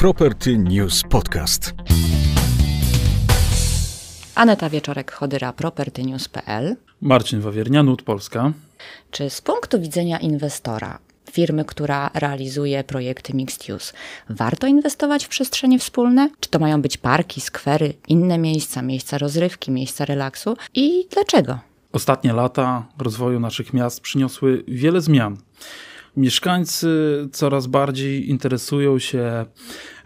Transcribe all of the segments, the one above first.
Property News Podcast. Aneta Wieczorek-Chodyra, propertynews.pl. Marcin Wawiernianut, Polska. Czy z punktu widzenia inwestora, firmy, która realizuje projekty mixed use, warto inwestować w przestrzenie wspólne? Czy to mają być parki, skwery, inne miejsca, miejsca rozrywki, miejsca relaksu i dlaczego? Ostatnie lata rozwoju naszych miast przyniosły wiele zmian. Mieszkańcy coraz bardziej interesują się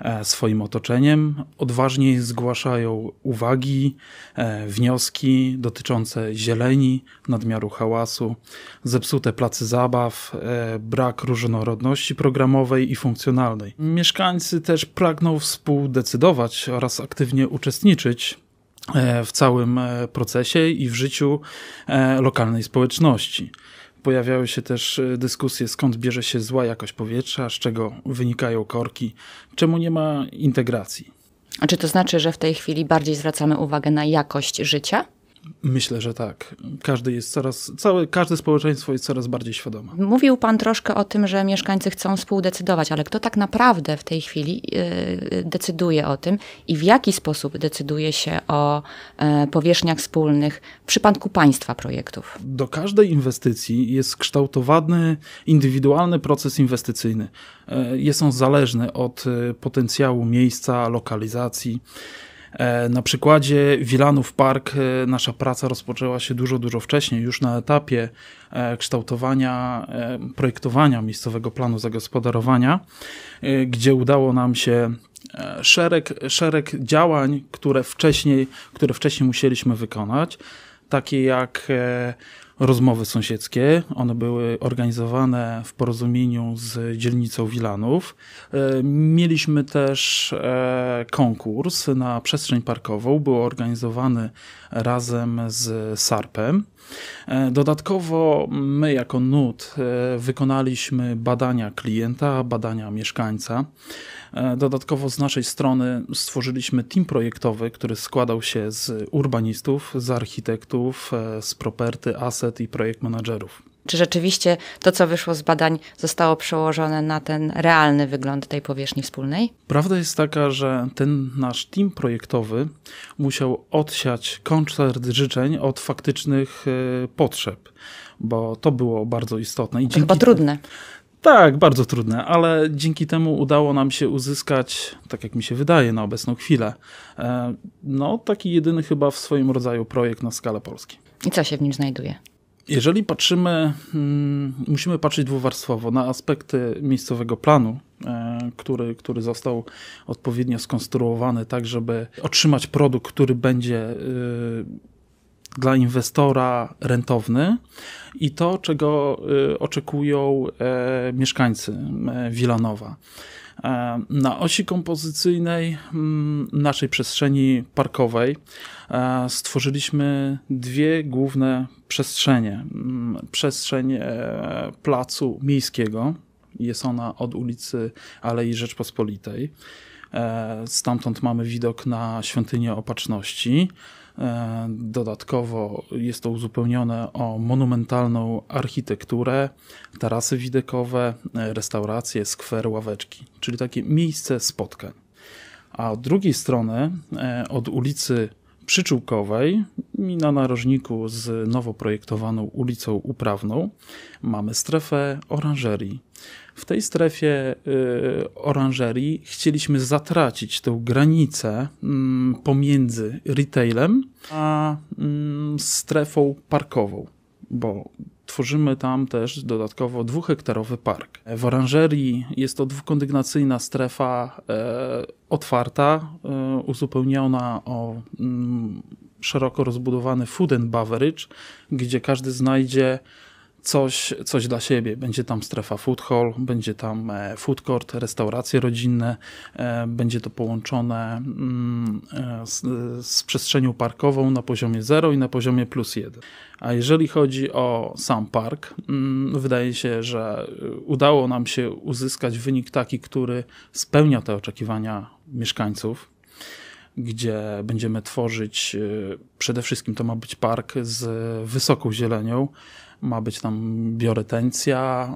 e, swoim otoczeniem, odważniej zgłaszają uwagi, e, wnioski dotyczące zieleni, nadmiaru hałasu, zepsute place zabaw, e, brak różnorodności programowej i funkcjonalnej. Mieszkańcy też pragną współdecydować oraz aktywnie uczestniczyć w całym procesie i w życiu lokalnej społeczności. Pojawiały się też e, dyskusje, skąd bierze się zła jakość powietrza, z czego wynikają korki, czemu nie ma integracji. A czy to znaczy, że w tej chwili bardziej zwracamy uwagę na jakość życia? Myślę, że tak. Każdy jest coraz, całe, każde społeczeństwo jest coraz bardziej świadome. Mówił Pan troszkę o tym, że mieszkańcy chcą współdecydować, ale kto tak naprawdę w tej chwili y, y, decyduje o tym i w jaki sposób decyduje się o e, powierzchniach wspólnych w przypadku Państwa projektów? Do każdej inwestycji jest kształtowany indywidualny proces inwestycyjny. E, jest on zależny od e, potencjału miejsca, lokalizacji. E, na przykładzie Wilanów Park e, nasza praca rozpoczęła się dużo, dużo wcześniej, już na etapie e, kształtowania, projektowania miejscowego planu zagospodarowania, gdzie udało nam się szereg, szereg działań, które wcześniej, które wcześniej musieliśmy wykonać, takie jak rozmowy sąsiedzkie. One były organizowane w porozumieniu z dzielnicą Wilanów. E, mieliśmy też e, konkurs na przestrzeń parkową, był organizowany razem z SARP-em. E, dodatkowo my jako NUT wykonaliśmy badania klienta, badania mieszkańca. Dodatkowo z naszej strony stworzyliśmy team projektowy, który składał się z urbanistów, z architektów, z property, as i projekt managerów. Czy rzeczywiście to, co wyszło z badań, zostało przełożone na ten realny wygląd tej powierzchni wspólnej? Prawda jest taka, że ten nasz team projektowy musiał odsiać koncert życzeń od faktycznych e, potrzeb, bo to było bardzo istotne. I to chyba trudne. Tak, bardzo trudne, ale dzięki temu udało nam się uzyskać, tak jak mi się wydaje na obecną chwilę, e, no taki jedyny chyba w swoim rodzaju projekt na skalę Polski. I co się w nim znajduje? Jeżeli patrzymy, mm, musimy patrzeć dwuwarstwowo na aspekty miejscowego planu, e, który, który został odpowiednio skonstruowany tak, żeby otrzymać produkt, który będzie e, dla inwestora rentowny i to, czego y, oczekują e, mieszkańcy e, Wilanowa. E, na osi kompozycyjnej mm, naszej przestrzeni parkowej stworzyliśmy dwie główne przestrzenie. Mm, przestrzeń placu miejskiego, jest ona od ulicy Alei Rzeczpospolitej. Stamtąd mamy widok na świątynię Opatrzności E, dodatkowo jest to uzupełnione o monumentalną architekturę, tarasy widokowe, e, restauracje, skwer, ławeczki, czyli takie miejsce spotkań. A od drugiej strony, e, od ulicy Przyczółkowej i na narożniku z nowo projektowaną ulicą uprawną mamy strefę oranżerii. W tej strefie y, oranżerii chcieliśmy zatracić tę granicę mm, pomiędzy retailem a mm, strefą parkową, bo tworzymy tam też dodatkowo dwuhektarowy park. W oranżerii jest to dwukondygnacyjna strefa e, otwarta, e, uzupełniona o mm, szeroko rozbudowany food and beverage, gdzie każdy znajdzie coś, coś dla siebie. Będzie tam strefa food hall, będzie tam e, food court, restauracje rodzinne, e, będzie to połączone mm, e, z, z przestrzenią parkową na poziomie 0 i na poziomie plus 1. A jeżeli chodzi o sam park, mm, wydaje się, że udało nam się uzyskać wynik taki, który spełnia te oczekiwania mieszkańców gdzie będziemy tworzyć y, przede wszystkim to ma być park z wysoką zielenią. Ma być tam bioretencja,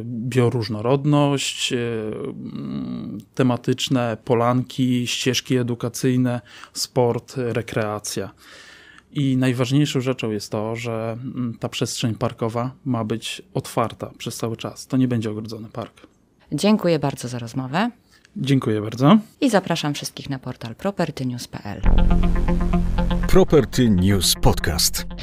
y, bioróżnorodność, y, mm, tematyczne polanki, ścieżki edukacyjne, sport, rekreacja. I najważniejszą rzeczą jest to, że mm, ta przestrzeń parkowa ma być otwarta przez cały czas. To nie będzie ogrodzony park. Dziękuję bardzo za rozmowę. Dziękuję bardzo. I zapraszam wszystkich na portal propertynews.pl. Property News Podcast.